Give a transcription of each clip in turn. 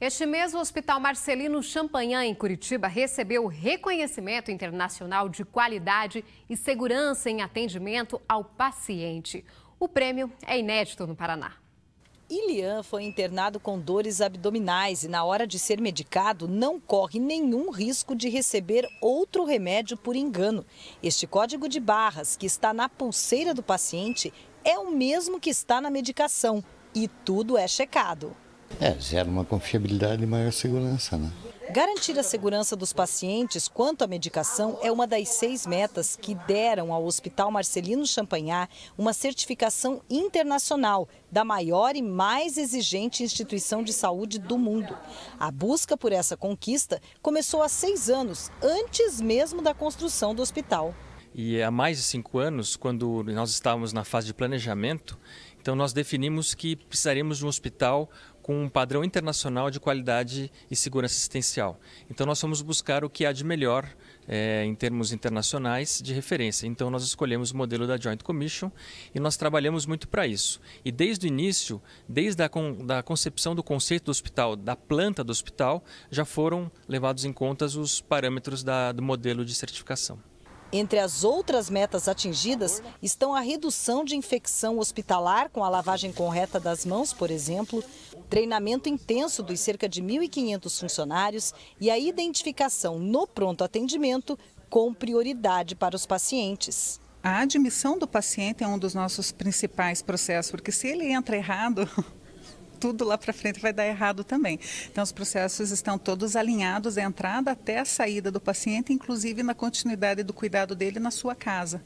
Este mês, o Hospital Marcelino Champagnat, em Curitiba, recebeu reconhecimento internacional de qualidade e segurança em atendimento ao paciente. O prêmio é inédito no Paraná. Ilian foi internado com dores abdominais e, na hora de ser medicado, não corre nenhum risco de receber outro remédio por engano. Este código de barras, que está na pulseira do paciente, é o mesmo que está na medicação e tudo é checado. É, gera uma confiabilidade e maior segurança, né? Garantir a segurança dos pacientes quanto à medicação é uma das seis metas que deram ao Hospital Marcelino Champagnat uma certificação internacional da maior e mais exigente instituição de saúde do mundo. A busca por essa conquista começou há seis anos, antes mesmo da construção do hospital. E é há mais de cinco anos, quando nós estávamos na fase de planejamento, então nós definimos que precisaríamos de um hospital com um padrão internacional de qualidade e segurança assistencial. Então, nós fomos buscar o que há de melhor é, em termos internacionais de referência. Então, nós escolhemos o modelo da Joint Commission e nós trabalhamos muito para isso. E desde o início, desde a con da concepção do conceito do hospital, da planta do hospital, já foram levados em contas os parâmetros da, do modelo de certificação. Entre as outras metas atingidas estão a redução de infecção hospitalar com a lavagem correta das mãos, por exemplo, treinamento intenso dos cerca de 1.500 funcionários e a identificação no pronto atendimento com prioridade para os pacientes. A admissão do paciente é um dos nossos principais processos, porque se ele entra errado, tudo lá para frente vai dar errado também. Então, os processos estão todos alinhados da entrada até a saída do paciente, inclusive na continuidade do cuidado dele na sua casa.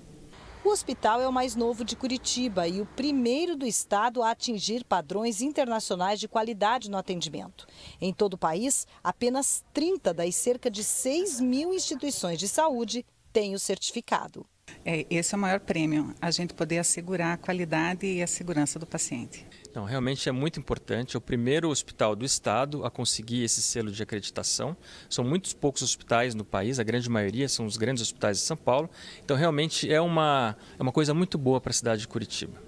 O hospital é o mais novo de Curitiba e o primeiro do estado a atingir padrões internacionais de qualidade no atendimento. Em todo o país, apenas 30 das cerca de 6 mil instituições de saúde têm o certificado. É, esse é o maior prêmio, a gente poder assegurar a qualidade e a segurança do paciente. Então realmente é muito importante. É o primeiro hospital do estado a conseguir esse selo de acreditação. São muitos poucos hospitais no país, a grande maioria são os grandes hospitais de São Paulo. Então, realmente é uma, é uma coisa muito boa para a cidade de Curitiba.